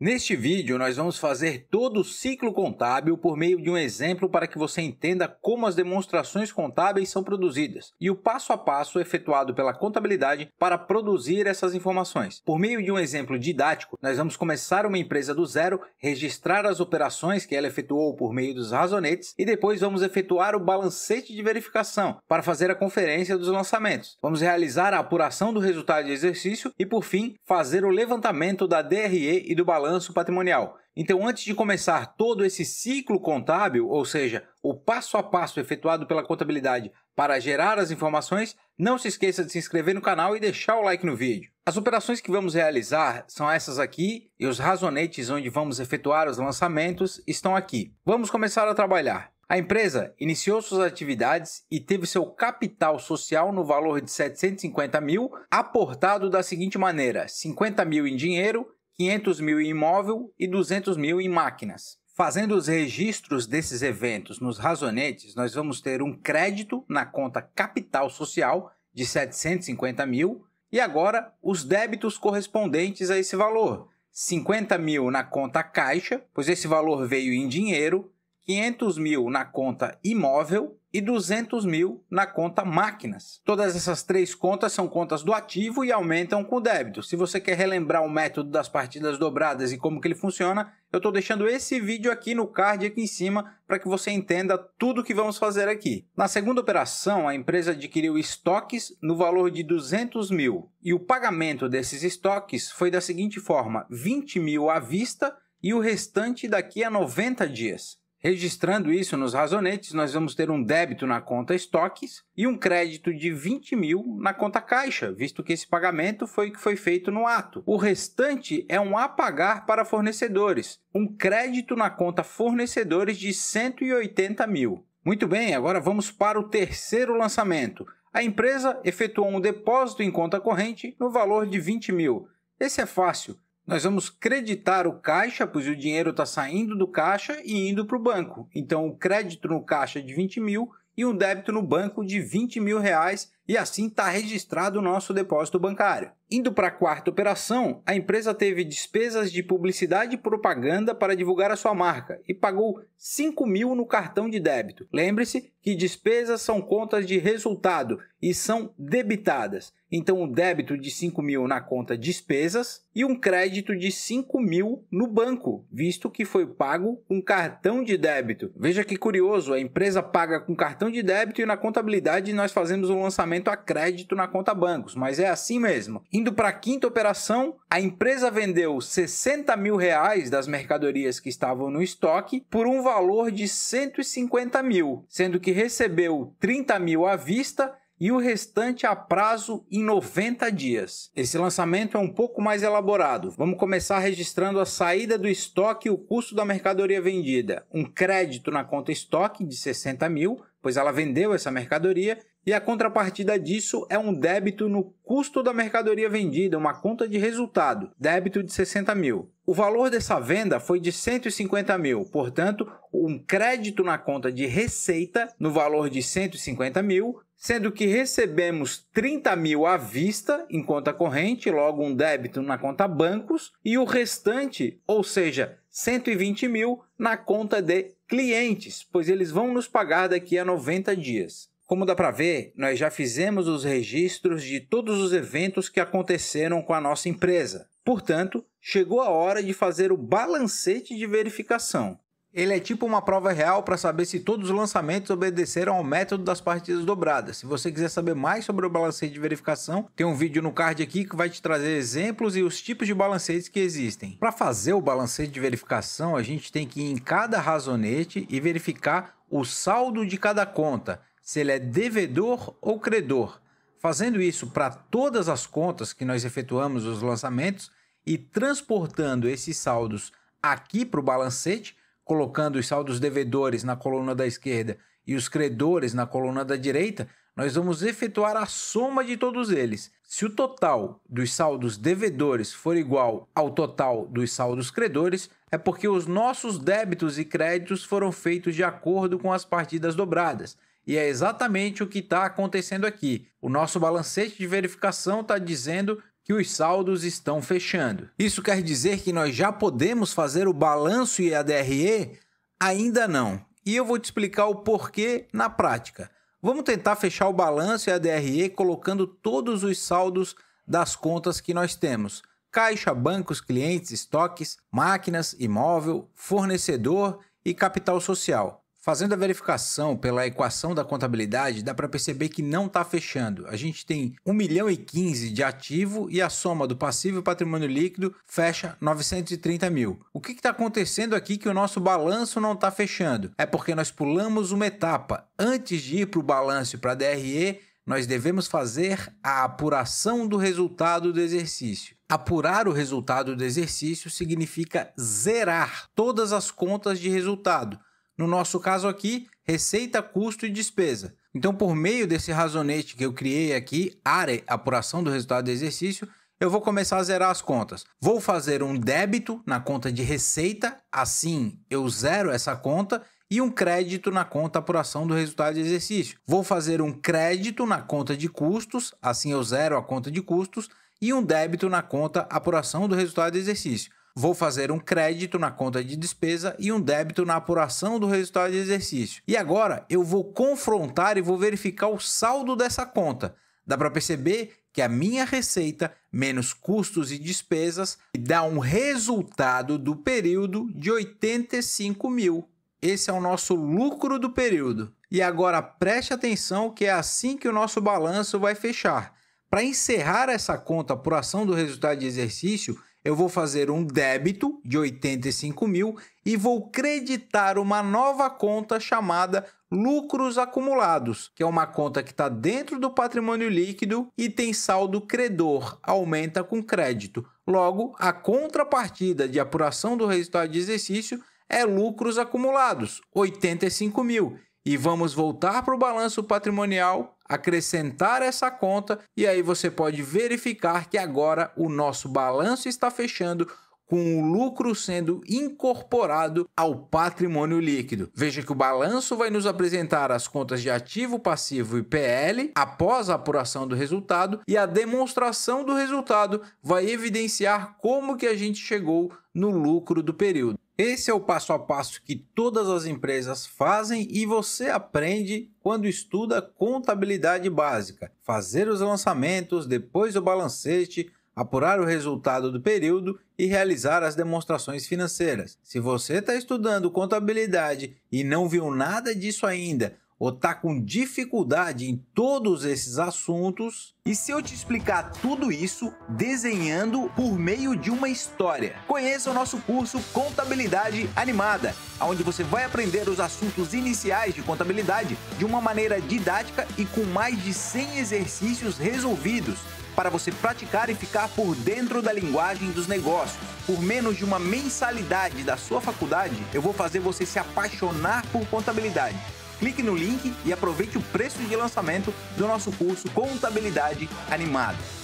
Neste vídeo, nós vamos fazer todo o ciclo contábil por meio de um exemplo para que você entenda como as demonstrações contábeis são produzidas e o passo a passo efetuado pela contabilidade para produzir essas informações. Por meio de um exemplo didático, nós vamos começar uma empresa do zero, registrar as operações que ela efetuou por meio dos razonetes e depois vamos efetuar o balancete de verificação para fazer a conferência dos lançamentos. Vamos realizar a apuração do resultado de exercício e, por fim, fazer o levantamento da DRE e do balanço balanço patrimonial. Então, antes de começar todo esse ciclo contábil, ou seja, o passo a passo efetuado pela contabilidade para gerar as informações, não se esqueça de se inscrever no canal e deixar o like no vídeo. As operações que vamos realizar são essas aqui e os razonetes onde vamos efetuar os lançamentos estão aqui. Vamos começar a trabalhar. A empresa iniciou suas atividades e teve seu capital social no valor de 750 mil, aportado da seguinte maneira: 50 mil em dinheiro 500 mil em imóvel e 200 mil em máquinas. Fazendo os registros desses eventos nos razonetes, nós vamos ter um crédito na conta capital social de 750 mil e agora os débitos correspondentes a esse valor. 50 mil na conta caixa, pois esse valor veio em dinheiro, 500 mil na conta imóvel e 200 mil na conta máquinas. Todas essas três contas são contas do ativo e aumentam com o débito. Se você quer relembrar o método das partidas dobradas e como que ele funciona, eu estou deixando esse vídeo aqui no card aqui em cima para que você entenda tudo o que vamos fazer aqui. Na segunda operação, a empresa adquiriu estoques no valor de 200 mil e o pagamento desses estoques foi da seguinte forma, 20 mil à vista e o restante daqui a 90 dias. Registrando isso nos razonetes, nós vamos ter um débito na conta estoques e um crédito de 20 mil na conta caixa, visto que esse pagamento foi o que foi feito no ato. O restante é um a pagar para fornecedores, um crédito na conta fornecedores de 180 mil. Muito bem, agora vamos para o terceiro lançamento. A empresa efetuou um depósito em conta corrente no valor de 20 mil. Esse é fácil nós vamos creditar o caixa, pois o dinheiro está saindo do caixa e indo para o banco. Então, o crédito no caixa é de 20 mil e um débito no banco de 20 mil reais e assim está registrado o nosso depósito bancário. Indo para a quarta operação, a empresa teve despesas de publicidade e propaganda para divulgar a sua marca e pagou 5 mil no cartão de débito. Lembre-se que despesas são contas de resultado e são debitadas. Então, um débito de 5 mil na conta despesas e um crédito de 5 mil no banco, visto que foi pago com cartão de débito. Veja que curioso, a empresa paga com cartão de débito e na contabilidade nós fazemos um lançamento pagamento a crédito na conta bancos, mas é assim mesmo. Indo para a quinta operação, a empresa vendeu 60 mil reais das mercadorias que estavam no estoque por um valor de 150 mil, sendo que recebeu 30 mil à vista e o restante a prazo em 90 dias. Esse lançamento é um pouco mais elaborado. Vamos começar registrando a saída do estoque e o custo da mercadoria vendida, um crédito na conta estoque de 60 mil, pois ela vendeu essa mercadoria, e a contrapartida disso é um débito no custo da mercadoria vendida, uma conta de resultado, débito de 60 mil. O valor dessa venda foi de 150 mil, portanto, um crédito na conta de receita no valor de 150 mil, sendo que recebemos 30 mil à vista em conta corrente, logo um débito na conta bancos, e o restante, ou seja, 120 mil, na conta de clientes, pois eles vão nos pagar daqui a 90 dias. Como dá para ver, nós já fizemos os registros de todos os eventos que aconteceram com a nossa empresa. Portanto, chegou a hora de fazer o balancete de verificação. Ele é tipo uma prova real para saber se todos os lançamentos obedeceram ao método das partidas dobradas. Se você quiser saber mais sobre o balancete de verificação, tem um vídeo no card aqui que vai te trazer exemplos e os tipos de balancetes que existem. Para fazer o balancete de verificação, a gente tem que ir em cada razonete e verificar o saldo de cada conta se ele é devedor ou credor, fazendo isso para todas as contas que nós efetuamos os lançamentos e transportando esses saldos aqui para o balancete, colocando os saldos devedores na coluna da esquerda e os credores na coluna da direita, nós vamos efetuar a soma de todos eles. Se o total dos saldos devedores for igual ao total dos saldos credores, é porque os nossos débitos e créditos foram feitos de acordo com as partidas dobradas. E é exatamente o que está acontecendo aqui. O nosso balancete de verificação está dizendo que os saldos estão fechando. Isso quer dizer que nós já podemos fazer o balanço e a DRE? Ainda não. E eu vou te explicar o porquê na prática. Vamos tentar fechar o balanço e a DRE colocando todos os saldos das contas que nós temos: caixa, bancos, clientes, estoques, máquinas, imóvel, fornecedor e capital social. Fazendo a verificação pela equação da contabilidade, dá para perceber que não está fechando. A gente tem 1 milhão e 15 de ativo e a soma do passivo e patrimônio líquido fecha 930 mil. O que está acontecendo aqui que o nosso balanço não está fechando? É porque nós pulamos uma etapa. Antes de ir para o balanço para a DRE, nós devemos fazer a apuração do resultado do exercício. Apurar o resultado do exercício significa zerar todas as contas de resultado. No nosso caso aqui, receita, custo e despesa. Então, por meio desse razonete que eu criei aqui, área, apuração do resultado do exercício, eu vou começar a zerar as contas. Vou fazer um débito na conta de receita, assim eu zero essa conta, e um crédito na conta apuração do resultado de exercício. Vou fazer um crédito na conta de custos, assim eu zero a conta de custos, e um débito na conta apuração do resultado de exercício vou fazer um crédito na conta de despesa e um débito na apuração do resultado de exercício. E agora eu vou confrontar e vou verificar o saldo dessa conta. Dá para perceber que a minha receita menos custos e despesas dá um resultado do período de 85 mil. Esse é o nosso lucro do período. E agora preste atenção que é assim que o nosso balanço vai fechar. Para encerrar essa conta por ação do resultado de exercício, eu vou fazer um débito de 85 mil e vou creditar uma nova conta chamada lucros acumulados, que é uma conta que está dentro do patrimônio líquido e tem saldo credor, aumenta com crédito. Logo, a contrapartida de apuração do resultado de exercício é lucros acumulados, 85 mil e vamos voltar para o balanço patrimonial, acrescentar essa conta e aí você pode verificar que agora o nosso balanço está fechando com o lucro sendo incorporado ao patrimônio líquido. Veja que o balanço vai nos apresentar as contas de ativo, passivo e PL após a apuração do resultado e a demonstração do resultado vai evidenciar como que a gente chegou no lucro do período. Esse é o passo a passo que todas as empresas fazem e você aprende quando estuda contabilidade básica, fazer os lançamentos, depois o balancete, apurar o resultado do período e realizar as demonstrações financeiras. Se você está estudando contabilidade e não viu nada disso ainda, ou tá com dificuldade em todos esses assuntos. E se eu te explicar tudo isso desenhando por meio de uma história? Conheça o nosso curso Contabilidade Animada, onde você vai aprender os assuntos iniciais de contabilidade de uma maneira didática e com mais de 100 exercícios resolvidos para você praticar e ficar por dentro da linguagem dos negócios. Por menos de uma mensalidade da sua faculdade, eu vou fazer você se apaixonar por contabilidade clique no link e aproveite o preço de lançamento do nosso curso Contabilidade Animada.